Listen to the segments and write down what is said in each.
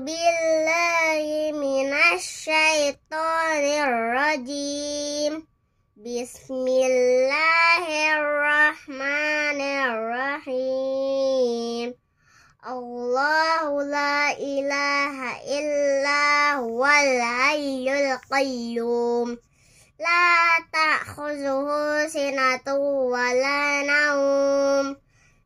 بالله من الشيطان الرجيم بسم الله الرحمن الرحيم الله لا إله إلا هو الحي القيوم لا تأخذه سنة ولا نوم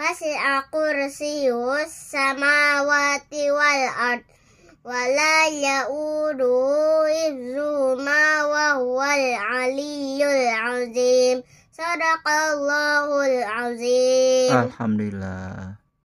aku resius sama wati wal ard wala ya'udu ma wa huwal aliyul azim sadaqallahul azim alhamdulillah